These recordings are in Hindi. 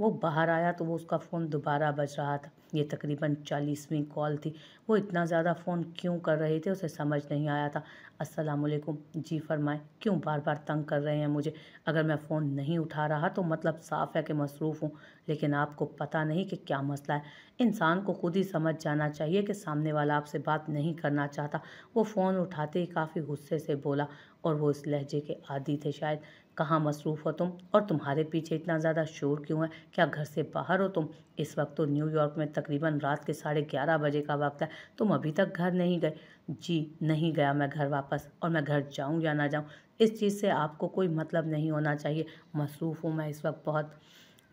वो बाहर आया तो वो उसका फ़ोन दोबारा बज रहा था ये तकरीबन चालीसवीं कॉल थी वो इतना ज़्यादा फ़ोन क्यों कर रहे थे उसे समझ नहीं आया था वालेकुम जी फरमाए क्यों बार बार तंग कर रहे हैं मुझे अगर मैं फ़ोन नहीं उठा रहा तो मतलब साफ़ है कि मसरूफ़ हूँ लेकिन आपको पता नहीं कि क्या मसला है इंसान को खुद ही समझ जाना चाहिए कि सामने वाला आपसे बात नहीं करना चाहता वो फ़ोन उठाते ही काफ़ी गुस्से से बोला और वो इस लहजे के आदि थे शायद कहाँ मसरूफ़ हो तुम और तुम्हारे पीछे इतना ज़्यादा शोर क्यों है क्या घर से बाहर हो तुम इस वक्त तो न्यूयॉर्क में तकरीबन रात के साढ़े ग्यारह बजे का वक्त है तुम अभी तक घर नहीं गए जी नहीं गया मैं घर वापस और मैं घर जाऊँ या ना जाऊँ इस चीज़ से आपको कोई मतलब नहीं होना चाहिए मसरूफ़ हूँ मैं इस वक्त बहुत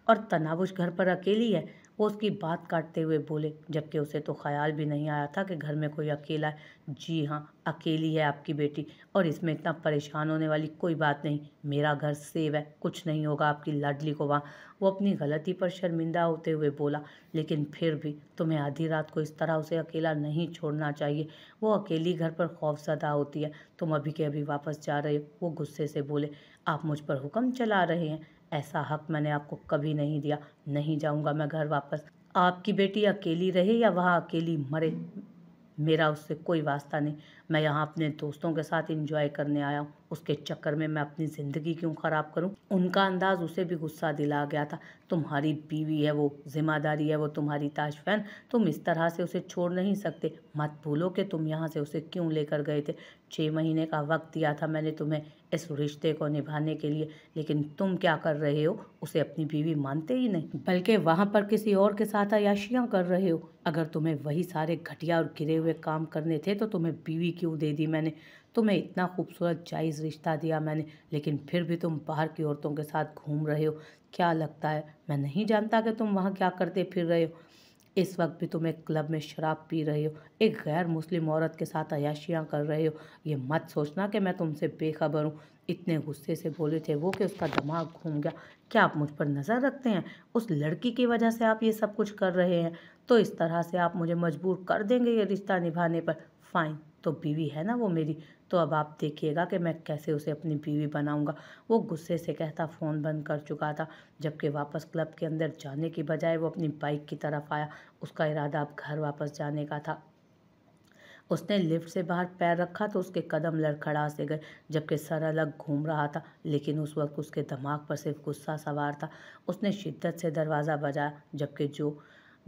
और तनावुश घर पर अकेली है वो उसकी बात काटते हुए बोले जबकि उसे तो ख्याल भी नहीं आया था कि घर में कोई अकेला है जी हाँ अकेली है आपकी बेटी और इसमें इतना परेशान होने वाली कोई बात नहीं मेरा घर सेव है कुछ नहीं होगा आपकी लाडली को वहाँ वो अपनी गलती पर शर्मिंदा होते हुए बोला लेकिन फिर भी तुम्हें आधी रात को इस तरह उसे अकेला नहीं छोड़ना चाहिए वो अकेली घर पर खौफजदा होती है तुम अभी के अभी वापस जा रहे हो वो गुस्से से बोले आप मुझ पर हुक्म चला रहे हैं ऐसा हक मैंने आपको कभी नहीं दिया नहीं जाऊँगा मैं घर वापस आपकी बेटी अकेली रहे या वहाँ अकेली मरे मेरा उससे कोई वास्ता नहीं मैं यहाँ अपने दोस्तों के साथ इंजॉय करने आया हूँ उसके चक्कर में मैं अपनी ज़िंदगी क्यों ख़राब करूं उनका अंदाज़ उसे भी गुस्सा दिला गया था तुम्हारी बीवी है वो जिम्मेदारी है वो तुम्हारी फैन तुम इस तरह से उसे छोड़ नहीं सकते मत भूलो कि तुम यहाँ से उसे क्यों लेकर गए थे छः महीने का वक्त दिया था मैंने तुम्हें इस रिश्ते को निभाने के लिए लेकिन तुम क्या कर रहे हो उसे अपनी बीवी मानते ही नहीं बल्कि वहाँ पर किसी और के साथ अयाशियाँ कर रहे हो अगर तुम्हें वही सारे घटिया और गिरे हुए काम करने थे तो तुम्हें बीवी क्यों दे दी मैंने तुम्हें तो इतना खूबसूरत जायज़ रिश्ता दिया मैंने लेकिन फिर भी तुम बाहर की औरतों के साथ घूम रहे हो क्या लगता है मैं नहीं जानता कि तुम वहाँ क्या करते फिर रहे हो इस वक्त भी तुम एक क्लब में शराब पी रहे हो एक गैर मुस्लिम औरत के साथ अयाशियाँ कर रहे हो ये मत सोचना कि मैं तुमसे बेखबर हूँ इतने गुस्से से बोले थे वो कि उसका दिमाग घूम गया क्या आप मुझ पर नज़र रखते हैं उस लड़की की वजह से आप ये सब कुछ कर रहे हैं तो इस तरह से आप मुझे मजबूर कर देंगे ये रिश्ता निभाने पर फाइन तो बीवी है ना वो मेरी तो अब आप देखिएगा कि मैं कैसे उसे अपनी बीवी बनाऊंगा वो गुस्से से कहता फ़ोन बंद कर चुका था जबकि वापस क्लब के अंदर जाने की बजाय वो अपनी बाइक की तरफ आया उसका इरादा अब घर वापस जाने का था उसने लिफ्ट से बाहर पैर रखा तो उसके कदम लड़खड़ा से गए जबकि सर अलग घूम रहा था लेकिन उस वक्त उसके दिमाग पर सिर्फ गुस्सा सवार था उसने शिद्दत से दरवाज़ा बजाया जबकि जो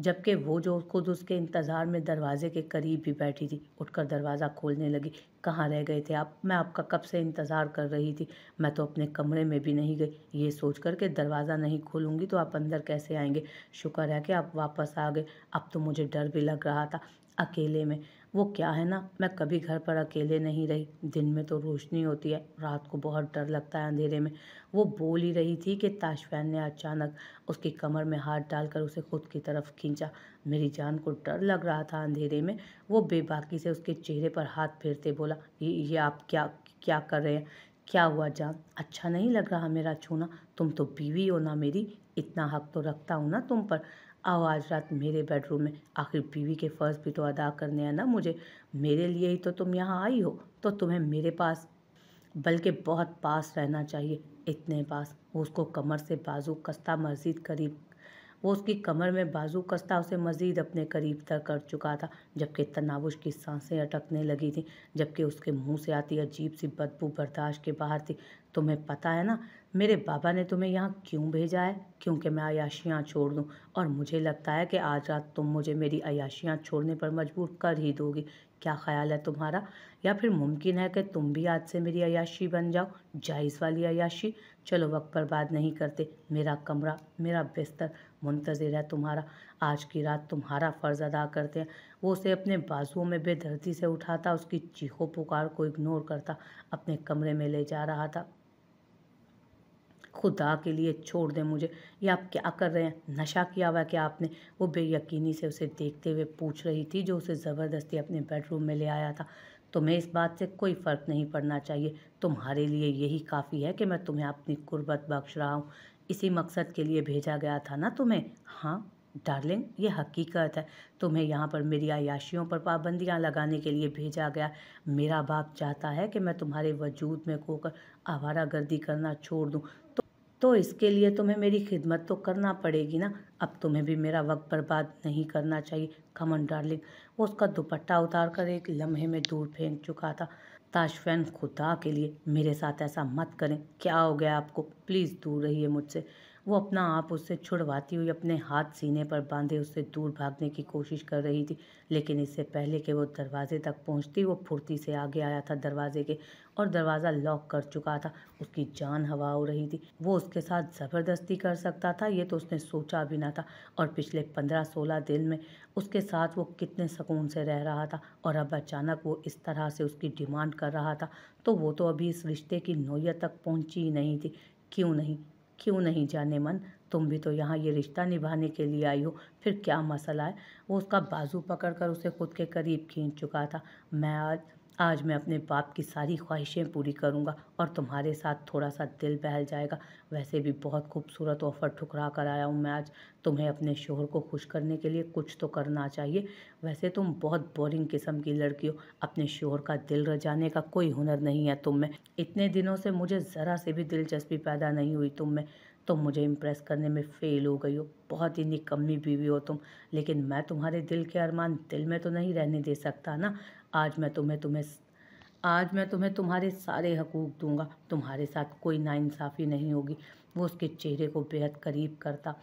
जबकि वो जो खुद उसके इंतज़ार में दरवाज़े के करीब भी बैठी थी उठकर दरवाज़ा खोलने लगी कहाँ रह गए थे आप मैं आपका कब से इंतज़ार कर रही थी मैं तो अपने कमरे में भी नहीं गई ये सोच कर के दरवाज़ा नहीं खोलूँगी तो आप अंदर कैसे आएंगे शुक्र है कि आप वापस आ गए अब तो मुझे डर भी लग रहा था अकेले में वो क्या है ना मैं कभी घर पर अकेले नहीं रही दिन में तो रोशनी होती है रात को बहुत डर लगता है अंधेरे में वो बोल ही रही थी कि ताशफैन ने अचानक उसकी कमर में हाथ डालकर उसे खुद की तरफ खींचा मेरी जान को डर लग रहा था अंधेरे में वो बेबाकी से उसके चेहरे पर हाथ फेरते बोला ये ये आप क्या क्या कर रहे हैं क्या हुआ जान अच्छा नहीं लग रहा मेरा छूना तुम तो बीवी हो ना मेरी इतना हक तो रखता हूँ ना तुम पर आओ आज रात मेरे बेडरूम में आखिर बीवी के फ़र्ज़ भी तो अदा करने हैं ना मुझे मेरे लिए ही तो तुम यहाँ आई हो तो तुम्हें मेरे पास बल्कि बहुत पास रहना चाहिए इतने पास वो उसको कमर से बाजू कस्ता मजीद करीब वो उसकी कमर में बाजू कस्ता उसे मज़ीद अपने करीब तक कर चुका था जबकि तनावुश की सांसें अटकने लगी थी जबकि उसके मुंह से आती अजीब सी बदबू बर्दाश्त के बाहर थी तुम्हें पता है ना मेरे बाबा ने तुम्हें यहाँ क्यों भेजा है क्योंकि मैं अयाशियाँ छोड़ दूँ और मुझे लगता है कि आज रात तुम मुझे मेरी अयाशियाँ छोड़ने पर मजबूर कर ही दोगी क्या ख्याल है तुम्हारा या फिर मुमकिन है कि तुम भी आज से मेरी अयाशी बन जाओ जायज़ वाली अयाशी चलो वक्त पर बात नहीं करते मेरा कमरा मेरा बिस्तर मुंतज़र है तुम्हारा आज की रात तुम्हारा फ़र्ज़ अदा करते हैं वो उसे अपने बाजुओं में बेदर्दी से उठाता उसकी चीखों पुकार को इग्नोर करता अपने कमरे में ले जा रहा था खुदा के लिए छोड़ दें मुझे ये आप क्या कर रहे हैं नशा किया हुआ क्या आपने वो बेयकीनी से उसे देखते हुए पूछ रही थी जो उसे ज़बरदस्ती अपने बेडरूम में ले आया था तुम्हें इस बात से कोई फ़र्क नहीं पड़ना चाहिए तुम्हारे लिए यही काफ़ी है कि मैं तुम्हें अपनी कुर्बत बख्श रहा हूँ इसी मकसद के लिए भेजा गया था ना तुम्हें हाँ डार्लिंग ये हकीकत है तुम्हें यहाँ पर मेरी आयाशियों पर पाबंदियाँ लगाने के लिए भेजा गया मेरा बाप चाहता है कि मैं तुम्हारे वजूद में खोकर आवारा गर्दी करना छोड़ दूँ तो तो इसके लिए तुम्हें मेरी खिदमत तो करना पड़ेगी ना अब तुम्हें भी मेरा वक्त बर्बाद नहीं करना चाहिए कमन डार्लिंग वो उसका दुपट्टा उतार कर एक लम्हे में दूर फेंक चुका था ताशफैन खुदा के लिए मेरे साथ ऐसा मत करें क्या हो गया आपको प्लीज़ दूर रहिए मुझसे वो अपना आप उससे छुड़वाती हुई अपने हाथ सीने पर बांधे उससे दूर भागने की कोशिश कर रही थी लेकिन इससे पहले कि वो दरवाजे तक पहुंचती वो फुर्ती से आगे आया था दरवाजे के और दरवाज़ा लॉक कर चुका था उसकी जान हवा हो रही थी वो उसके साथ ज़बरदस्ती कर सकता था ये तो उसने सोचा भी ना था और पिछले पंद्रह सोलह दिन में उसके साथ वो कितने सुकून से रह रहा था और अब अचानक वो इस तरह से उसकी डिमांड कर रहा था तो वो तो अभी इस रिश्ते की नोयत तक पहुंची ही नहीं थी क्यों नहीं क्यों नहीं जाने मन तुम भी तो यहाँ ये रिश्ता निभाने के लिए आई हो फिर क्या मसला है वो उसका बाजू पकड़कर उसे खुद के करीब खींच चुका था मैं आज आज मैं अपने बाप की सारी ख्वाहिशें पूरी करूँगा और तुम्हारे साथ थोड़ा सा दिल बहल जाएगा वैसे भी बहुत खूबसूरत ऑफ़र ठुकरा कर आया हूँ मैं आज तुम्हें अपने शोहर को खुश करने के लिए कुछ तो करना चाहिए वैसे तुम बहुत बोरिंग किस्म की लड़की हो अपने शोहर का दिल रजाने का कोई हुनर नहीं है तुम में इतने दिनों से मुझे ज़रा से भी दिलचस्पी पैदा नहीं हुई तुम में तुम तो मुझे इम्प्रेस करने में फ़ेल हो गई हो बहुत ही निकम्मी बीवी हो तुम लेकिन मैं तुम्हारे दिल के अरमान दिल में तो नहीं रहने दे सकता ना आज मैं तुम्हें तुम्हें आज मैं तुम्हें तुम्हारे सारे हकूक़ दूंगा तुम्हारे साथ कोई नाइंसाफ़ी नहीं होगी वो उसके चेहरे को बेहद करीब करता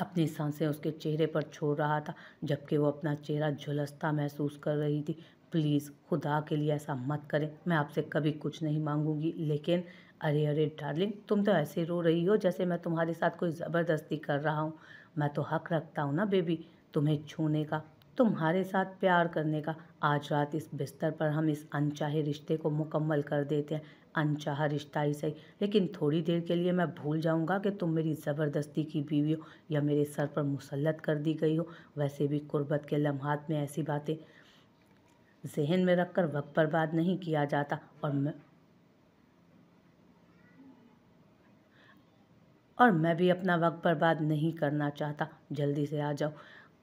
अपनी सांसें उसके चेहरे पर छोड़ रहा था जबकि वो अपना चेहरा झुलसता महसूस कर रही थी प्लीज़ खुदा के लिए ऐसा मत करें मैं आपसे कभी कुछ नहीं मांगूंगी लेकिन अरे अरे डार्लिंग तुम तो ऐसे रो रही हो जैसे मैं तुम्हारे साथ कोई ज़बरदस्ती कर रहा हूँ मैं तो हक रखता हूँ ना बेबी तुम्हें छूने का तुम्हारे साथ प्यार करने का आज रात इस बिस्तर पर हम इस अनचाहे रिश्ते को मुकम्मल कर देते हैं अनचाहा रिश्ता ही सही लेकिन थोड़ी देर के लिए मैं भूल जाऊंगा कि तुम मेरी ज़बरदस्ती की बीवी हो या मेरे सर पर मुसलत कर दी गई हो वैसे भी कुर्बत के लम्हात में ऐसी बातें जहन में रखकर वक्त बर्बाद नहीं किया जाता और मैं और मैं भी अपना वक्त बर्बाद नहीं करना चाहता जल्दी से आ जाओ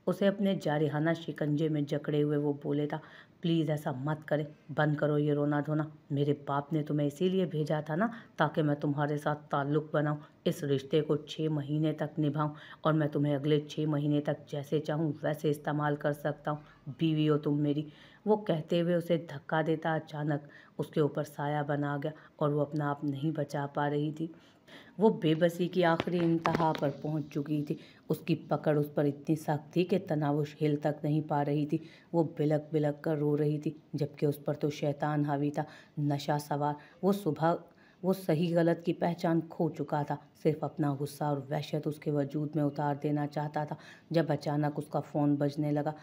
उसे अपने जारिहाना शिकंजे में जकड़े हुए वो बोले था प्लीज़ ऐसा मत करें बंद करो ये रोना धोना मेरे बाप ने तुम्हें इसीलिए भेजा था ना ताकि मैं तुम्हारे साथ ताल्लुक़ बनाऊँ इस रिश्ते को छः महीने तक निभाऊँ और मैं तुम्हें अगले छः महीने तक जैसे चाहूँ वैसे इस्तेमाल कर सकता हूँ बीवी हो तुम मेरी वो कहते हुए उसे धक्का देता अचानक उसके ऊपर साया बना गया और वो अपना आप नहीं बचा पा रही थी वो बेबसी की आखिरी इंतहा पर पहुंच चुकी थी उसकी पकड़ उस पर इतनी सख्त थी कि तनावश हिल तक नहीं पा रही थी वो बिलक बिलक कर रो रही थी जबकि उस पर तो शैतान हावी था नशा सवार वो सुबह वो सही गलत की पहचान खो चुका था सिर्फ अपना गुस्सा और वहशत उसके वजूद में उतार देना चाहता था जब अचानक उसका फ़ोन बजने लगा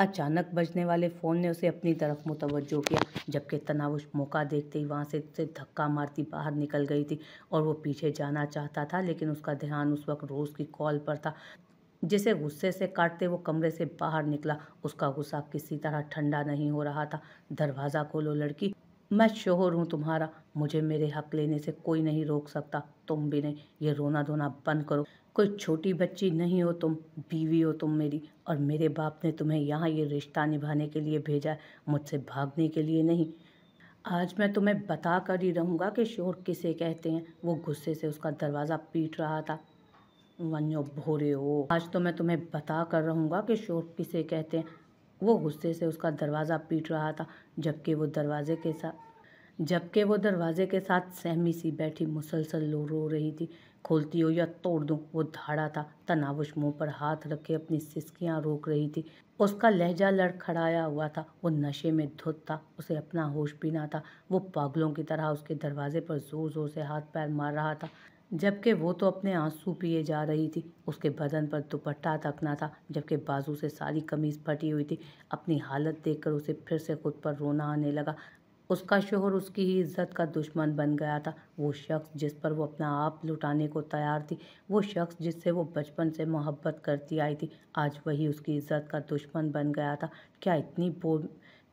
अचानक बजने वाले फ़ोन ने उसे अपनी तरफ मुतवजो किया जबकि उस मौका देखते ही वहाँ से उसे धक्का मारती बाहर निकल गई थी और वो पीछे जाना चाहता था लेकिन उसका ध्यान उस वक्त रोज़ की कॉल पर था जिसे गुस्से से काटते वो कमरे से बाहर निकला उसका गुस्सा किसी तरह ठंडा नहीं हो रहा था दरवाज़ा खोलो लड़की मैं शोहर हूँ तुम्हारा मुझे मेरे हक लेने से कोई नहीं रोक सकता तुम भी नहीं ये रोना धोना बंद करो कोई छोटी बच्ची नहीं हो तुम बीवी हो तुम मेरी और मेरे बाप ने तुम्हें यहाँ ये रिश्ता निभाने के लिए भेजा है मुझसे भागने के लिए नहीं आज मैं तुम्हें बता कर ही रहूँगा कि शोर किसे कहते हैं वो गुस्से से उसका दरवाज़ा पीट रहा था वन्यो भोरे हो आज तो मैं तुम्हें बता कर रहूँगा कि शोर किसे कहते हैं वो गुस्से से उसका दरवाज़ा पीट रहा था जबकि वो दरवाजे के साथ जबकि वो दरवाजे के साथ सहमी सी बैठी मुसलसल लो रो रही थी खोलती हो या तोड़ दूँ वो धाड़ा था तनावश मुंह पर हाथ रखे अपनी सिसकियाँ रोक रही थी उसका लहजा लड़खड़ाया हुआ था वो नशे में धुत था उसे अपना होश भी ना था वो पागलों की तरह उसके दरवाजे पर ज़ोर ज़ोर से हाथ पैर मार रहा था जबकि वो तो अपने आंसू पिए जा रही थी उसके बदन पर दुपट्टा तक ना था जबकि बाजू से सारी कमीज़ फटी हुई थी अपनी हालत देखकर उसे फिर से खुद पर रोना आने लगा उसका शोहर उसकी ही इज्जत का दुश्मन बन गया था वो शख्स जिस पर वो अपना आप लुटाने को तैयार थी वो शख्स जिससे वो बचपन से मोहब्बत करती आई थी आज वही उसकी इज्जत का दुश्मन बन गया था क्या इतनी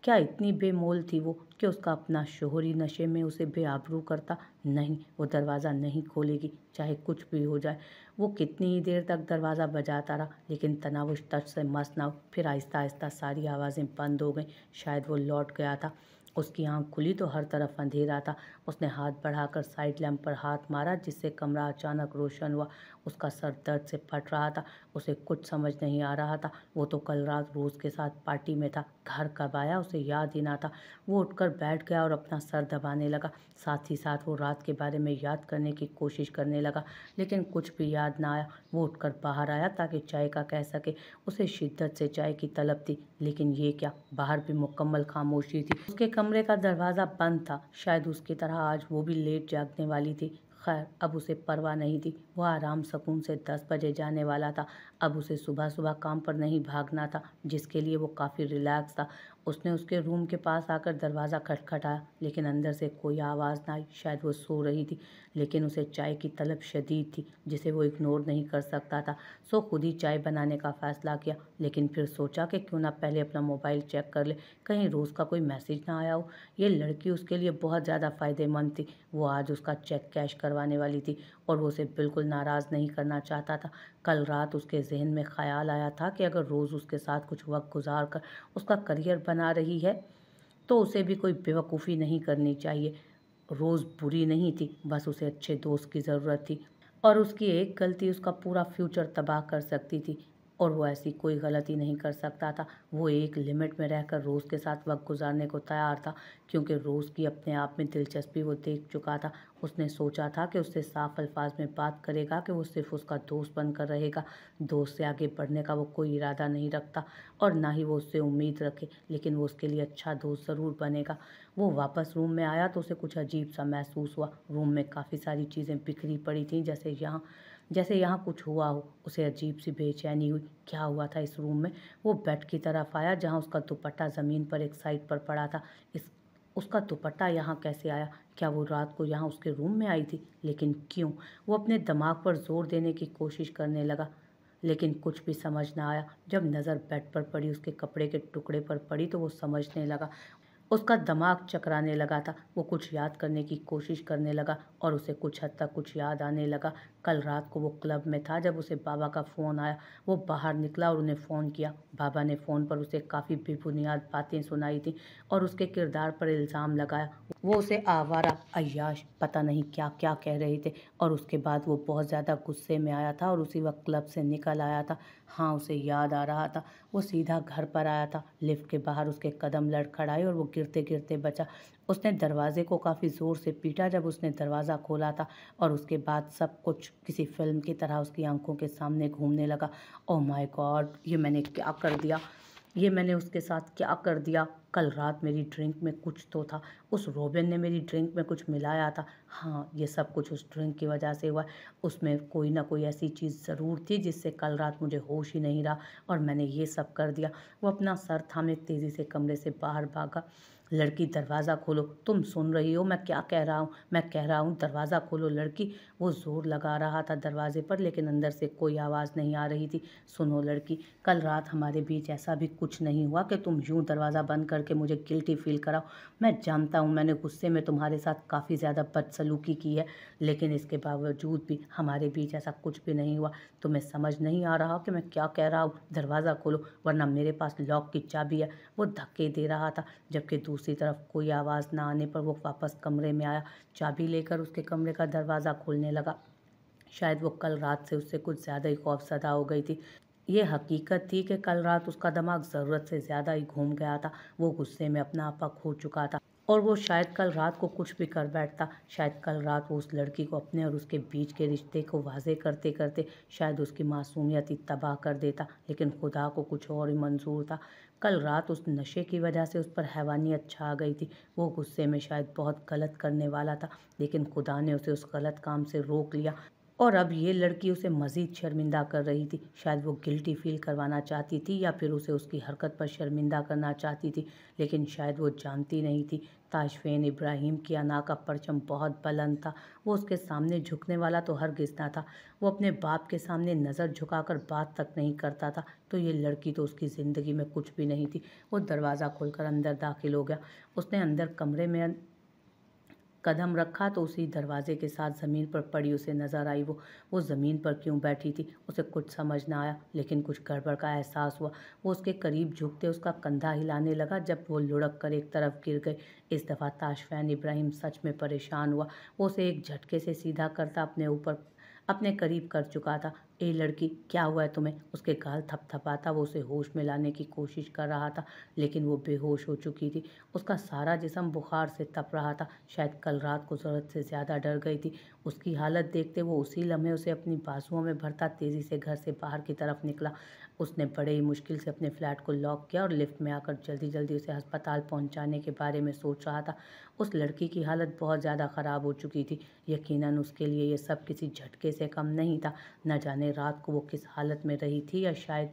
क्या इतनी बेमोल थी वो कि उसका अपना शोहर ही नशे में उसे बेआबरू करता नहीं वो दरवाज़ा नहीं खोलेगी चाहे कुछ भी हो जाए वो कितनी ही देर तक दरवाज़ा बजाता रहा लेकिन तनाव उस तट से मस्त ना हो फिर आहिस्ता आहिस्ता सारी आवाज़ें बंद हो गई शायद वो लौट गया था उसकी आंख खुली तो हर तरफ अंधेरा था उसने हाथ बढ़ाकर साइड लैंप पर हाथ मारा जिससे कमरा अचानक रोशन हुआ उसका सर दर्द से फट रहा था उसे कुछ समझ नहीं आ रहा था वो तो कल रात रोज के साथ पार्टी में था घर कब आया उसे याद ही ना था वो उठकर बैठ गया और अपना सर दबाने लगा साथ ही साथ वो रात के बारे में याद करने की कोशिश करने लगा लेकिन कुछ भी याद ना आया वो उठकर बाहर आया ताकि चाय का कह सके उसे शिद्दत से चाय की तलब थी लेकिन ये क्या बाहर भी मुकम्मल खामोशी थी उसके कमरे का दरवाज़ा बंद था शायद उसकी तरह आज वो भी लेट जागने वाली थी खैर अब उसे परवाह नहीं थी वह आराम सुकून से दस बजे जाने वाला था अब उसे सुबह सुबह काम पर नहीं भागना था जिसके लिए वो काफ़ी रिलैक्स था उसने उसके रूम के पास आकर दरवाज़ा खटखटाया लेकिन अंदर से कोई आवाज़ ना आई शायद वो सो रही थी लेकिन उसे चाय की तलब शदीद थी जिसे वो इग्नोर नहीं कर सकता था सो खुद ही चाय बनाने का फ़ैसला किया लेकिन फिर सोचा कि क्यों ना पहले अपना मोबाइल चेक कर ले कहीं रोज़ का कोई मैसेज ना आया हो ये लड़की उसके लिए बहुत ज़्यादा फ़ायदेमंद थी वो आज उसका चेक कैश करवाने वाली थी और वो उसे बिल्कुल नाराज़ नहीं करना चाहता था कल रात उसके जहन में ख्याल आया था कि अगर रोज़ उसके साथ कुछ वक्त गुजार कर उसका करियर बना रही है तो उसे भी कोई बेवकूफ़ी नहीं करनी चाहिए रोज़ बुरी नहीं थी बस उसे अच्छे दोस्त की ज़रूरत थी और उसकी एक गलती उसका पूरा फ्यूचर तबाह कर सकती थी और वो ऐसी कोई गलती नहीं कर सकता था वो एक लिमिट में रहकर रोज़ के साथ वक्त गुजारने को तैयार था क्योंकि रोज़ की अपने आप में दिलचस्पी वो देख चुका था उसने सोचा था कि उससे साफ अल्फाज में बात करेगा कि वो सिर्फ उसका दोस्त बनकर रहेगा दोस्त से आगे बढ़ने का वो कोई इरादा नहीं रखता और ना ही वो उससे उम्मीद रखे लेकिन वो उसके लिए अच्छा दोस्त ज़रूर बनेगा वो वापस रूम में आया तो उसे कुछ अजीब सा महसूस हुआ रूम में काफ़ी सारी चीज़ें बिखरी पड़ी थी जैसे यहाँ जैसे यहाँ कुछ हुआ हो उसे अजीब सी बेचैनी हुई क्या हुआ था इस रूम में वो बेड की तरफ आया जहाँ उसका दुपट्टा ज़मीन पर एक साइड पर पड़ा था इस उसका दुपट्टा यहाँ कैसे आया क्या वो रात को यहाँ उसके रूम में आई थी लेकिन क्यों वो अपने दिमाग पर जोर देने की कोशिश करने लगा लेकिन कुछ भी समझ ना आया जब नज़र बेड पर पड़ी उसके कपड़े के टुकड़े पर पड़ी तो वो समझने लगा उसका दिमाग चकराने लगा था वो कुछ याद करने की कोशिश करने लगा और उसे कुछ हद तक कुछ याद आने लगा कल रात को वो क्लब में था जब उसे बाबा का फ़ोन आया वो बाहर निकला और उन्हें फ़ोन किया बाबा ने फ़ोन पर उसे काफ़ी बेबुनियाद बातें सुनाई थी और उसके किरदार पर इल्ज़ाम लगाया वो उसे आवारा अयाश पता नहीं क्या क्या कह रहे थे और उसके बाद वो बहुत ज़्यादा गुस्से में आया था और उसी वक्त क्लब से निकल आया था हाँ उसे याद आ रहा था वो सीधा घर पर आया था लिफ्ट के बाहर उसके कदम लड़खड़ाए और वो गिरते गिरते बचा उसने दरवाजे को काफ़ी ज़ोर से पीटा जब उसने दरवाज़ा खोला था और उसके बाद सब कुछ किसी फिल्म की तरह उसकी आंखों के सामने घूमने लगा ओ माय गॉड ये मैंने क्या कर दिया ये मैंने उसके साथ क्या कर दिया कल रात मेरी ड्रिंक में कुछ तो था उस रोबिन ने मेरी ड्रिंक में कुछ मिलाया था हाँ ये सब कुछ उस ड्रिंक की वजह से हुआ उसमें कोई ना कोई ऐसी चीज़ ज़रूर थी जिससे कल रात मुझे होश ही नहीं रहा और मैंने ये सब कर दिया वो अपना सर थामे तेज़ी से कमरे से बाहर भागा लड़की दरवाज़ा खोलो तुम सुन रही हो मैं क्या कह रहा हूँ मैं कह रहा हूँ दरवाज़ा खोलो लड़की वो ज़ोर लगा रहा था दरवाजे पर लेकिन अंदर से कोई आवाज़ नहीं आ रही थी सुनो लड़की कल रात हमारे बीच ऐसा भी कुछ नहीं हुआ कि तुम यूँ दरवाज़ा बंद कर करके मुझे गिल्टी फील कराओ मैं जानता हूँ मैंने गुस्से में तुम्हारे साथ काफ़ी ज़्यादा बदसलूकी की है लेकिन इसके बावजूद भी हमारे बीच ऐसा कुछ भी नहीं हुआ तुम्हें समझ नहीं आ रहा कि मैं क्या कह रहा हूँ दरवाज़ा खोलो वरना मेरे पास लॉक की चाबी है वो धक्के दे रहा था जबकि दूसरी तरफ कोई आवाज़ ना आने पर वो वापस कमरे में आया चाबी लेकर उसके कमरे का दरवाज़ा खोलने लगा शायद वो कल रात से उससे कुछ ज़्यादा ही खौफजदा हो गई थी ये हकीकत थी कि कल रात उसका दिमाग ज़रूरत से ज़्यादा ही घूम गया था वो गुस्से में अपना आपा खो चुका था और वो शायद कल रात को कुछ भी कर बैठता शायद कल रात वो उस लड़की को अपने और उसके बीच के रिश्ते को वाजे करते करते शायद उसकी मासूमियत ही तबाह कर देता लेकिन खुदा को कुछ और ही मंजूर था कल रात उस नशे की वजह से उस पर हैवानियत छा गई थी वो गुस्से में शायद बहुत गलत करने वाला था लेकिन खुदा ने उसे उस गलत काम से रोक लिया और अब ये लड़की उसे मज़ीद शर्मिंदा कर रही थी शायद वो गिल्टी फील करवाना चाहती थी या फिर उसे उसकी हरकत पर शर्मिंदा करना चाहती थी लेकिन शायद वो जानती नहीं थी ताशफेन इब्राहिम की अना का परचम बहुत बुलंद था वो उसके सामने झुकने वाला तो हर गिसना था वो अपने बाप के सामने नज़र झुकाकर बात तक नहीं करता था तो ये लड़की तो उसकी ज़िंदगी में कुछ भी नहीं थी वो दरवाज़ा खोलकर अंदर दाखिल हो गया उसने अंदर कमरे में कदम रखा तो उसी दरवाजे के साथ ज़मीन पर पड़ी उसे नज़र आई वो वो ज़मीन पर क्यों बैठी थी उसे कुछ समझ ना आया लेकिन कुछ गड़बड़ का एहसास हुआ वो उसके करीब झुकते उसका कंधा हिलाने लगा जब वो लुढ़क कर एक तरफ गिर गई इस दफ़ा ताशफैन इब्राहिम सच में परेशान हुआ वो उसे एक झटके से सीधा करता अपने ऊपर अपने करीब कर चुका था ए लड़की क्या हुआ है तुम्हें उसके गाल थपथपाता वो उसे होश में लाने की कोशिश कर रहा था लेकिन वो बेहोश हो चुकी थी उसका सारा जिसम बुखार से तप रहा था शायद कल रात को ज़रूरत से ज़्यादा डर गई थी उसकी हालत देखते वो उसी लम्हे उसे अपनी बाजुओं में भरता तेज़ी से घर से बाहर की तरफ निकला उसने बड़े ही मुश्किल से अपने फ्लैट को लॉक किया और लिफ्ट में आकर जल्दी जल्दी उसे अस्पताल पहुंचाने के बारे में सोच रहा था उस लड़की की हालत बहुत ज़्यादा ख़राब हो चुकी थी यकीनन उसके लिए ये सब किसी झटके से कम नहीं था न जाने जाने रात को वो किस हालत में रही थी या शायद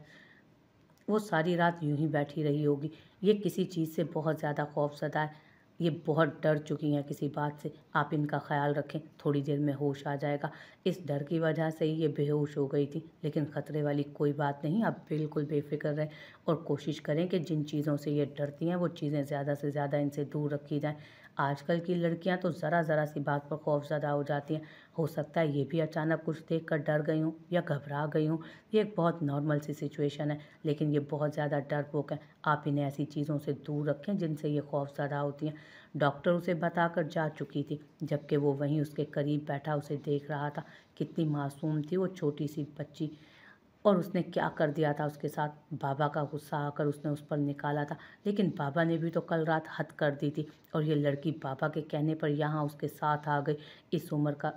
वो सारी रात यूं ही बैठी रही होगी ये किसी चीज़ से बहुत ज़्यादा खौफजदा है ये बहुत डर चुकी हैं किसी बात से आप इनका ख्याल रखें थोड़ी देर में होश आ जाएगा इस डर की वजह से ही ये बेहोश हो गई थी लेकिन ख़तरे वाली कोई बात नहीं आप बिल्कुल बेफिक्र रहें और कोशिश करें कि जिन चीज़ों से ये डरती हैं वो चीज़ें ज़्यादा से ज़्यादा इनसे दूर रखी जाएँ आजकल की लड़कियां तो ज़रा ज़रा सी बात पर खौफजदा हो जाती हैं हो सकता है ये भी अचानक कुछ देख कर डर गई हूँ या घबरा गई हूँ ये एक बहुत नॉर्मल सी सिचुएशन है लेकिन ये बहुत ज़्यादा डरपोक है आप इन्हें ऐसी चीज़ों से दूर रखें जिनसे ये खौफ ज़दा होती हैं डॉक्टर उसे बताकर जा चुकी थी जबकि वो वहीं उसके करीब बैठा उसे देख रहा था कितनी मासूम थी वो छोटी सी बच्ची और उसने क्या कर दिया था उसके साथ बाबा का गुस्सा आकर उसने उस पर निकाला था लेकिन बाबा ने भी तो कल रात हद कर दी थी और ये लड़की बाबा के कहने पर यहाँ उसके साथ आ गई इस उम्र का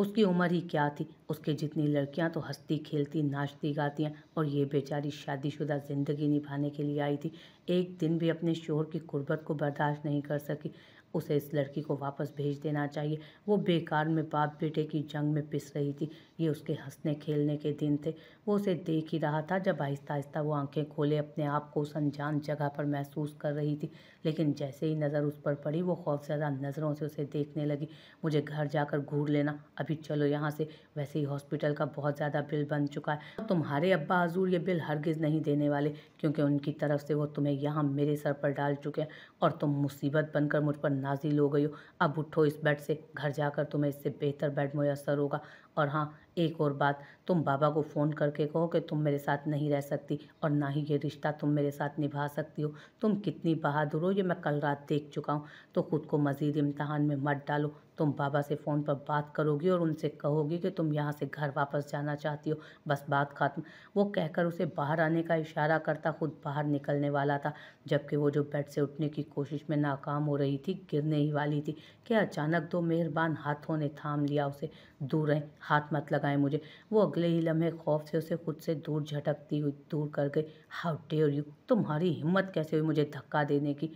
उसकी उम्र ही क्या थी उसके जितनी लड़कियां तो हंसती खेलती नाचती गाती हैं और ये बेचारी शादीशुदा ज़िंदगी निभाने के लिए आई थी एक दिन भी अपने शोहर की कुर्बत को बर्दाश्त नहीं कर सकी उसे इस लड़की को वापस भेज देना चाहिए वो बेकार में बाप बेटे की जंग में पिस रही थी ये उसके हंसने खेलने के दिन थे वो उसे देख ही रहा था जब आहिस्ता आहिस्ता वो आंखें खोले अपने आप को उस अनजान जगह पर महसूस कर रही थी लेकिन जैसे ही नज़र उस पर पड़ी वो खौफजदा नज़रों से उसे देखने लगी मुझे घर जाकर घूर लेना अभी चलो यहाँ से वैसे ही हॉस्पिटल का बहुत ज़्यादा बिल बन चुका है तुम्हारे अब्बा हजूर ये बिल हरगिज़ नहीं देने वाले क्योंकि उनकी तरफ से वो तुम्हें यहाँ मेरे सर पर डाल चुके हैं और तुम मुसीबत बनकर मुझ पर नाजिल हो गई हो अब उठो इस बेड से घर जाकर तुम्हें इससे बेहतर बेड मुयसर होगा और हाँ एक और बात तुम बाबा को फ़ोन करके कहो कि तुम मेरे साथ नहीं रह सकती और ना ही ये रिश्ता तुम मेरे साथ निभा सकती हो तुम कितनी बहादुर हो ये मैं कल रात देख चुका हूँ तो खुद को मज़ीद इम्तहान में मत डालो तुम बाबा से फ़ोन पर बात करोगी और उनसे कहोगी कि तुम यहाँ से घर वापस जाना चाहती हो बस बात ख़त्म वो कहकर उसे बाहर आने का इशारा करता खुद बाहर निकलने वाला था जबकि वो जो बेड से उठने की कोशिश में नाकाम हो रही थी गिरने ही वाली थी कि अचानक दो मेहरबान हाथों ने थाम लिया उसे दूर रहें हाथ मत लगाएं मुझे वो अगले ही लम्हे खौफ से उसे खुद से दूर झटकती हुई दूर कर गई हाउ डेयर यू तुम्हारी हिम्मत कैसे हुई मुझे धक्का देने की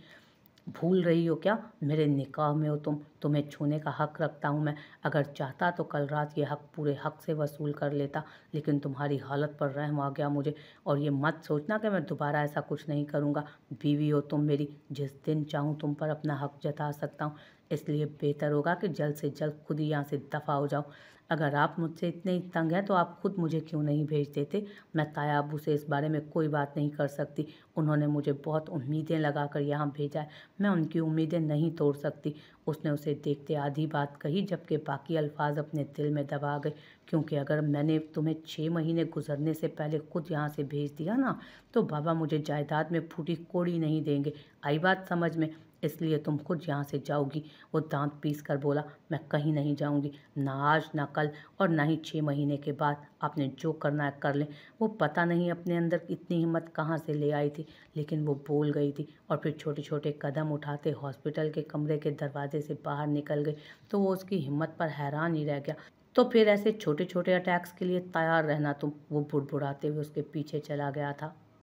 भूल रही हो क्या मेरे निकाह में हो तुम तुम्हें तो छूने का हक रखता हूँ मैं अगर चाहता तो कल रात ये हक पूरे हक से वसूल कर लेता लेकिन तुम्हारी हालत पर रहम आ गया मुझे और ये मत सोचना कि मैं दोबारा ऐसा कुछ नहीं करूँगा बीवी हो तुम मेरी जिस दिन चाहूँ तुम पर अपना हक जता सकता हूँ इसलिए बेहतर होगा कि जल्द से जल्द खुद ही यहाँ से दफ़ा हो जाओ अगर आप मुझसे इतने तंग हैं तो आप खुद मुझे क्यों नहीं भेज देते मैं ताया अबू से इस बारे में कोई बात नहीं कर सकती उन्होंने मुझे बहुत उम्मीदें लगा कर यहाँ भेजा है मैं उनकी उम्मीदें नहीं तोड़ सकती उसने उसे देखते आधी बात कही जबकि बाकी अल्फाज अपने दिल में दबा गए क्योंकि अगर मैंने तुम्हें छः महीने गुजरने से पहले खुद यहाँ से भेज दिया ना तो बाबा मुझे जायदाद में फूटी कोड़ी नहीं देंगे आई बात समझ में इसलिए तुम खुद यहाँ से जाओगी वो दांत पीस कर बोला मैं कहीं नहीं जाऊँगी ना आज ना कल और ना ही छः महीने के बाद आपने जो करना है कर लें वो पता नहीं अपने अंदर इतनी हिम्मत कहाँ से ले आई थी लेकिन वो बोल गई थी और फिर छोटे छोटे कदम उठाते हॉस्पिटल के कमरे के दरवाजे से बाहर निकल गई तो वो उसकी हिम्मत पर हैरान ही रह गया तो फिर ऐसे छोटे छोटे अटैक्स के लिए तैयार रहना तुम वो बुड़बुड़ाते हुए उसके पीछे चला गया था